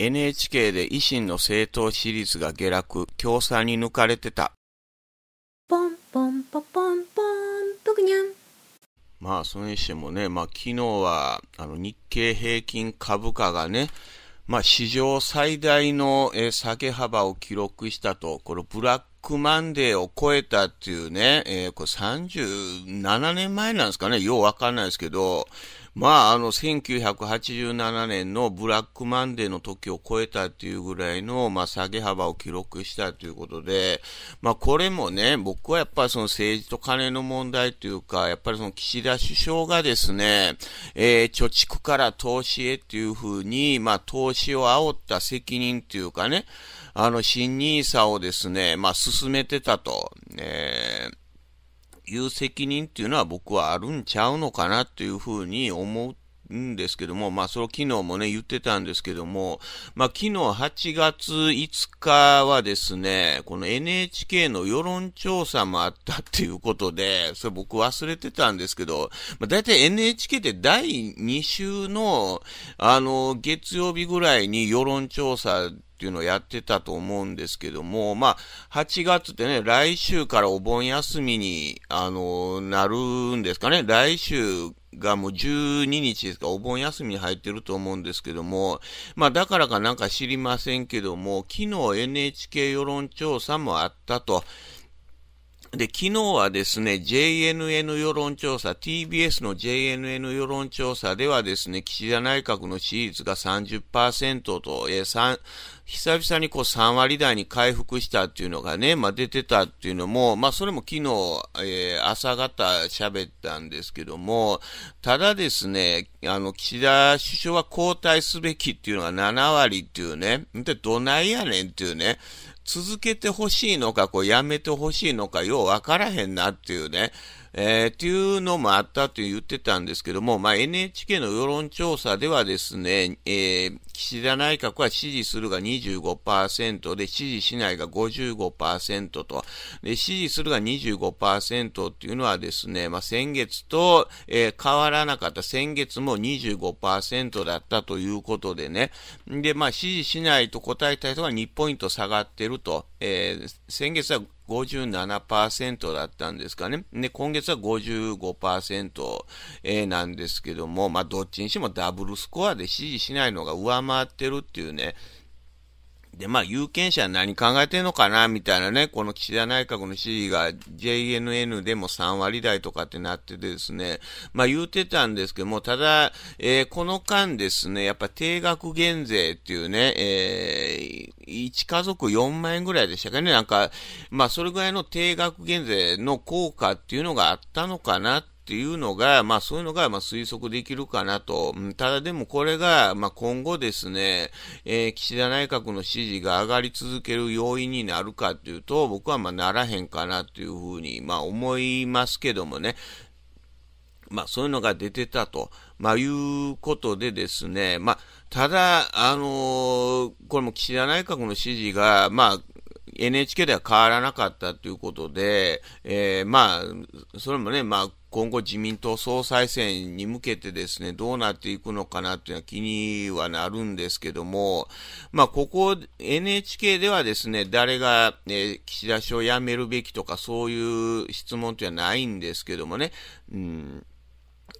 NHK で維新の政党支持率が下落、共産に抜かれてた。ポンポンポポンポン、まあ、それにしてもね、まあ、昨日は、あの、日経平均株価がね、まあ、史上最大の、下げ幅を記録したと、このブラックマンデーを超えたっていうね、えー、これ37年前なんですかね、ようわかんないですけど、まあ、あの、1987年のブラックマンデーの時を超えたっていうぐらいの、まあ、下げ幅を記録したということで、まあ、これもね、僕はやっぱりその政治と金の問題というか、やっぱりその岸田首相がですね、えー、貯蓄から投資へっていうふうに、まあ、投資を煽った責任というかね、あの、新ニーサをですね、まあ、進めてたと、えーいう責任っていうのは僕はあるんちゃうのかなというふうに思うんですけども、まあ、その昨日もね、言ってたんですけども、まあ、昨日8月5日はですね、この NHK の世論調査もあったっていうことで、それ僕忘れてたんですけど、まあ、大体 NHK で第2週の、あの、月曜日ぐらいに世論調査っていうのをやってたと思うんですけども、まあ、8月ってね、来週からお盆休みに、あの、なるんですかね。来週がもう12日ですか、お盆休みに入ってると思うんですけども、まあだからかなんか知りませんけども、昨日 NHK 世論調査もあったと。で、昨日はですね、JNN 世論調査、TBS の JNN 世論調査ではですね、岸田内閣の支持率が30%と、えー、久々にこう3割台に回復したっていうのがね、まあ、出てたっていうのも、まあ、それも昨日、えー、朝方喋ったんですけども、ただですね、あの、岸田首相は交代すべきっていうのが7割っていうね、で、どないやねんっていうね、続けてほしいのか、こうやめてほしいのか、ようわからへんなっていうね、えー、っていうのもあったと言ってたんですけども、まあ、NHK の世論調査ではですね、えー、岸田内閣は支持するが25%で、支持しないが55%と、で、支持するが25%っていうのはですね、まあ、先月と、えー、変わらなかった先月も25%だったということでね、で、まあ、支持しないと答えた人が2ポイント下がってると、えー、先月は57%だったんですかね。で、今月は55%、えー、なんですけども、まあ、どっちにしてもダブルスコアで支持しないのが上回ってるっていうね、で、まあ、有権者は何考えてんのかな、みたいなね、この岸田内閣の支持が JNN でも3割台とかってなっててですね、まあ、言うてたんですけども、ただ、えー、この間ですね、やっぱ定額減税っていうね、えー、1家族4万円ぐらいでしたかね、なんか、まあ、それぐらいの定額減税の効果っていうのがあったのかなってっていうのが、まあそういうのがまあ推測できるかなと。ただでもこれが、まあ今後ですね、えー、岸田内閣の支持が上がり続ける要因になるかっていうと、僕はまあならへんかなっていうふうに、まあ思いますけどもね。まあそういうのが出てたと、まあ、いうことでですね、まあ、ただ、あのー、これも岸田内閣の支持が、まあ、NHK では変わらなかったということで、えー、まあ、それもね、まあ、今後自民党総裁選に向けてですね、どうなっていくのかなっていうのは気にはなるんですけども、まあ、ここ NHK ではですね、誰が、ね、岸田氏を辞めるべきとかそういう質問というのはないんですけどもね、うん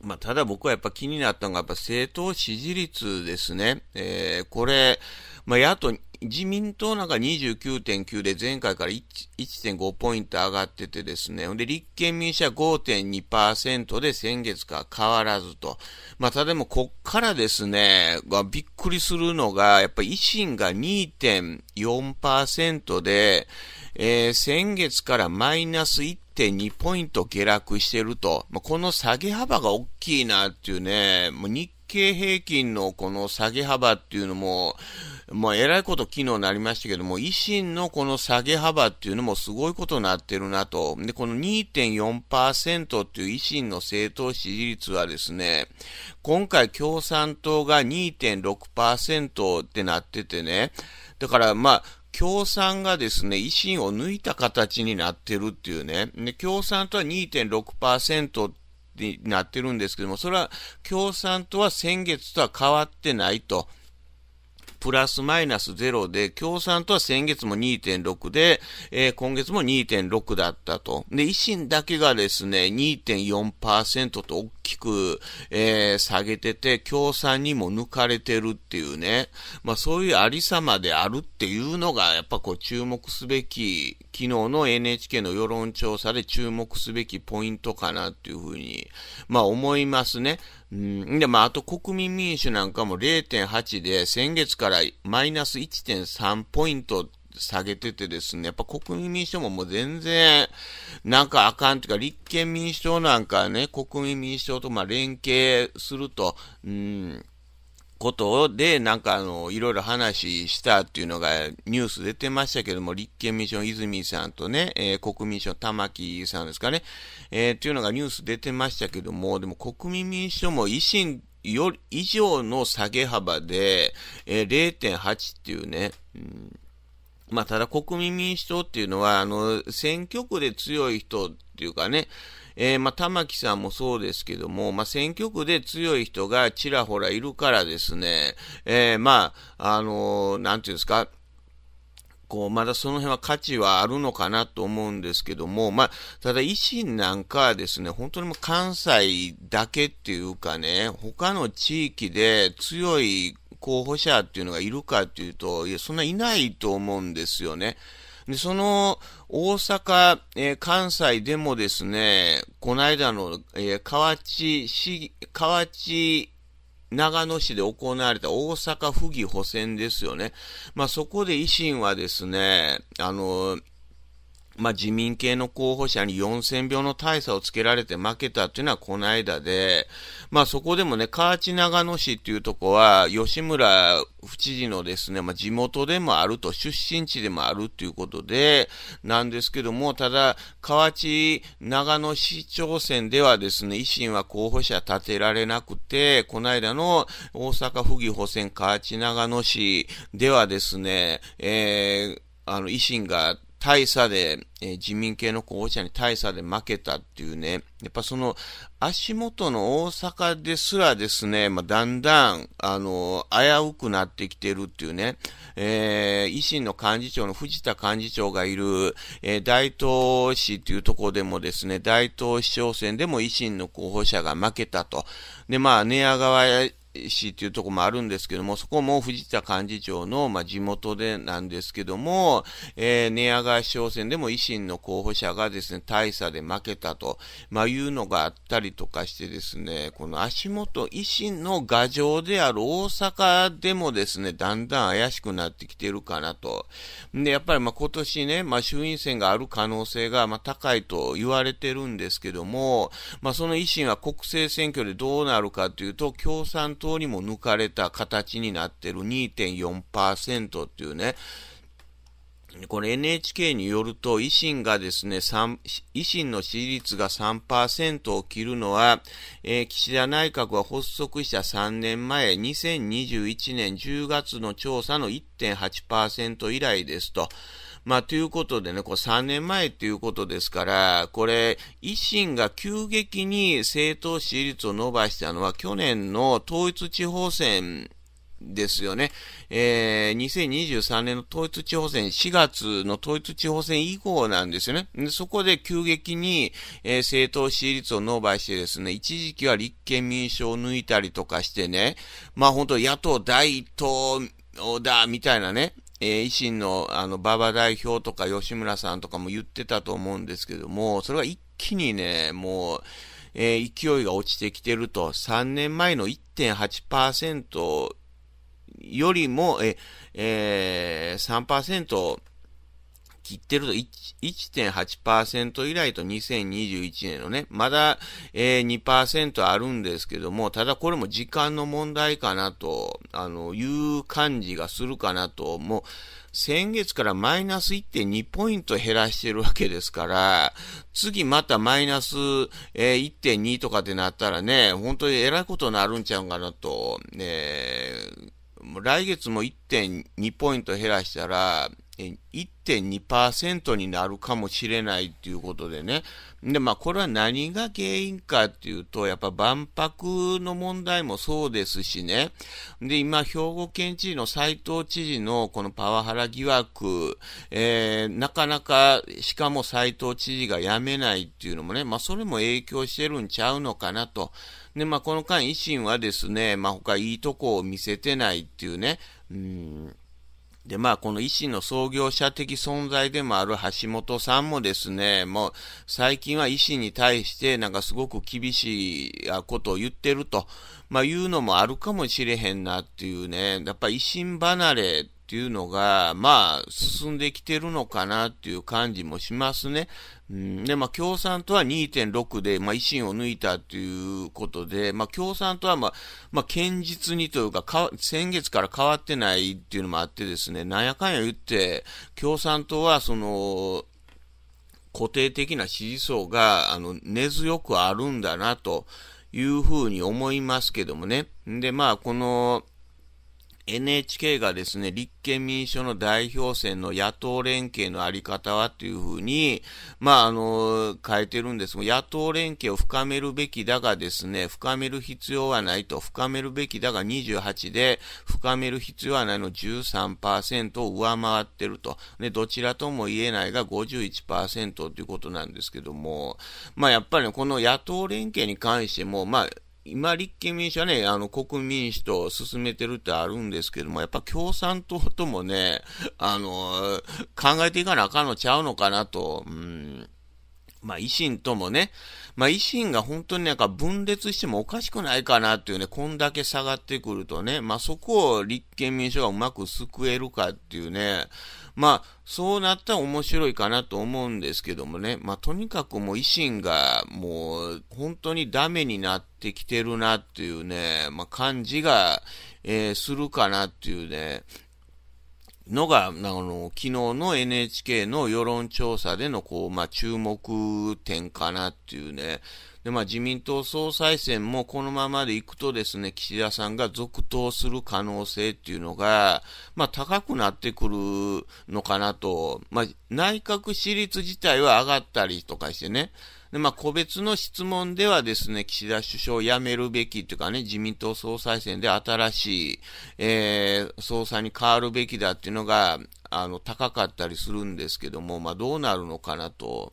まあ、ただ僕はやっぱ気になったのが、やっぱ政党支持率ですね。えー、これ、まあ、野党自民党なんか29.9で前回から1.5ポイント上がっててですね、で、立憲民主は5.2%で先月から変わらずと。またでもこっからですね、びっくりするのが、やっぱり維新が2.4%で、えー、先月からマイナス1.2ポイント下落してると。まあ、この下げ幅が大きいなっていうね、もう日経平均のこの下げ幅っていうのも、まあ、えらいこと昨日になりましたけども、維新のこの下げ幅っていうのもすごいことになってるなと。で、この2.4%っていう維新の政党支持率はですね、今回共産党が2.6%ってなっててね、だからまあ、共産がですね、維新を抜いた形になってるっていうね。で、共産党は2.6%ってになってるんですけども、それは共産党は先月とは変わってないと。プラスマイナスゼロで、共産党は先月も2.6で、えー、今月も2.6だったと。で、維新だけがですね、2.4%と大きく、えー、下げてて、共産にも抜かれてるっていうね、まあそういうありさまであるっていうのが、やっぱこう注目すべき、昨日の NHK の世論調査で注目すべきポイントかなっていうふうに、まあ思いますね。うん、で、まあ、あと国民民主なんかも0.8で、先月からマイナス1.3ポイント下げててですね、やっぱ国民民主党ももう全然、なんかあかんというか、立憲民主党なんかね、国民民主党とま連携すると、うん、ことで、なんかあの、いろいろ話したっていうのがニュース出てましたけども、立憲民主の泉さんとね、えー、国民主の玉木さんですかね、えー、っていうのがニュース出てましたけども、でも国民民主党も維新よ以上の下げ幅で、えー、0.8っていうね、うんまあ、ただ国民民主党っていうのは、あの、選挙区で強い人っていうかね、えー、まあ、玉木さんもそうですけども、まあ、選挙区で強い人がちらほらいるからですね、えー、まあ、あのー、なんていうんですか、こう、まだその辺は価値はあるのかなと思うんですけども、まあ、ただ維新なんかはですね、本当にもう関西だけっていうかね、他の地域で強い候補者っていうのがいるかっていうと、いや、そんないないと思うんですよね。で、その、大阪、えー、関西でもですね、この間の、えー、河内市、河内長野市で行われた大阪府議補選ですよね。まあ、そこで維新はですね、あの、まあ、自民系の候補者に4000票の大差をつけられて負けたっていうのはこの間で、まあ、そこでもね、河内長野市っていうとこは、吉村府知事のですね、まあ、地元でもあると、出身地でもあるということで、なんですけども、ただ、河内長野市長選ではですね、維新は候補者立てられなくて、この間の大阪府議補選河内長野市ではですね、えー、あの、維新が大差で、えー、自民系の候補者に大差で負けたっていうね、やっぱその足元の大阪ですらですね、まあ、だんだん、あの、危うくなってきてるっていうね、えー、維新の幹事長の藤田幹事長がいる、えー、大東市っていうところでもですね、大東市長選でも維新の候補者が負けたと。で、まあ、寝屋川市っていうとこもあるんですけども、そこも藤田幹事長の、まあ、地元でなんですけども、えー、寝屋川市長選でも維新の候補者がですね、大差で負けたと、まあ、いうのがあったりとかしてですね、この足元、維新の牙城である大阪でもですね、だんだん怪しくなってきてるかなと。で、やっぱりまあ今年ね、まあ、衆院選がある可能性がまあ高いと言われてるんですけども、まあ、その維新は国政選挙でどうなるかというと、共産党通にも抜かれた形になってる2.4%っていうね、これ NHK によると、維新がですね、維新の支持率が3%を切るのは、えー、岸田内閣は発足した3年前、2021年10月の調査の1.8%以来ですと。まあ、ということでね、これ3年前ということですから、これ、維新が急激に政党支持率を伸ばしたのは去年の統一地方選ですよね。えー、2023年の統一地方選、4月の統一地方選以降なんですよね。でそこで急激に、えー、政党支持率を伸ばしてですね、一時期は立憲民主を抜いたりとかしてね、まあ本当野党第一党だ、みたいなね、えー、維新のあの馬場代表とか吉村さんとかも言ってたと思うんですけども、それが一気にね、もう、えー、勢いが落ちてきてると、3年前の1.8%よりも、ええー、3%、切ってると1.8%以来と2021年のね、まだ、えー、2%あるんですけども、ただこれも時間の問題かなと、あの、いう感じがするかなと、もう、先月からマイナス1.2ポイント減らしてるわけですから、次またマイナス、えー、1.2とかってなったらね、本当に偉いことになるんちゃうかなと、ね、来月も1.2ポイント減らしたら、1.2%になるかもしれないっていうことでね。で、まあこれは何が原因かっていうと、やっぱ万博の問題もそうですしね。で、今、兵庫県知事の斎藤知事のこのパワハラ疑惑、えー、なかなか、しかも斎藤知事が辞めないっていうのもね、まあそれも影響してるんちゃうのかなと。で、まあこの間維新はですね、まあ他いいとこを見せてないっていうね、うんで、まあ、この医師の創業者的存在でもある橋本さんもですね、もう最近は医師に対してなんかすごく厳しいことを言ってると、まあ、いうのもあるかもしれへんなっていうね、やっぱ維新離れっていうのが、まあ、進んできてるのかなっていう感じもしますね。うん、で、まあ、共産党は2.6で、まあ、維新を抜いたということで、まあ、共産党は、まあ、まあ、堅実にというかか、先月から変わってないっていうのもあってですね、なんやかんや言って、共産党は、その、固定的な支持層が、あの、根強くあるんだな、というふうに思いますけどもね。で、まあ、この、NHK がですね、立憲民主党の代表選の野党連携のあり方はというふうに、まあ、あの、変えてるんですが、野党連携を深めるべきだがですね、深める必要はないと、深めるべきだが28で、深める必要はないの13%を上回ってると。で、どちらとも言えないが51%ということなんですけども、まあ、やっぱりね、この野党連携に関しても、まあ、今、立憲民主はね、あの、国民主と進めてるってあるんですけども、やっぱ共産党ともね、あの、考えていかなあかんのちゃうのかなと、うんまあ、維新ともね、まあ、維新が本当になんか分裂してもおかしくないかなっていうね、こんだけ下がってくるとね、まあ、そこを立憲民主がうまく救えるかっていうね、まあ、そうなったら面白いかなと思うんですけどもね、まあ、とにかくもう維新がもう本当にダメになってきてるなっていうね、まあ、感じが、えー、するかなっていうね、のが、あの、昨日の NHK の世論調査での、こう、まあ、注目点かなっていうね。で、まあ、自民党総裁選もこのままで行くとですね、岸田さんが続投する可能性っていうのが、まあ、高くなってくるのかなと、まあ、内閣支持率自体は上がったりとかしてね、で、まあ、個別の質問ではですね、岸田首相を辞めるべきというかね、自民党総裁選で新しい、えー、総裁に変わるべきだっていうのが、あの、高かったりするんですけども、まあ、どうなるのかなと。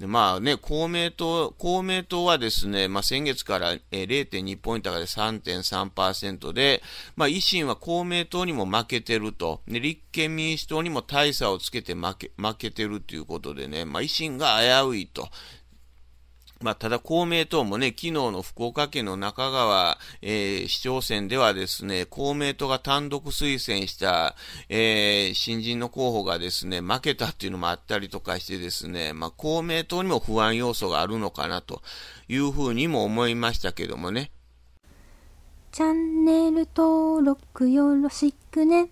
でまあね、公明党、公明党はですね、まあ、先月から0.2ポイントがで3.3%で、まあ、維新は公明党にも負けてると。で、立憲民主党にも大差をつけて負け、負けてるということでね、まあ、維新が危ういと。まあ、ただ公明党もね、昨日の福岡県の中川、えー、市長選ではですね、公明党が単独推薦した、えー、新人の候補がですね、負けたっていうのもあったりとかしてですね、まあ、公明党にも不安要素があるのかなというふうにも思いましたけどもね。チャンネル登録よろしくね。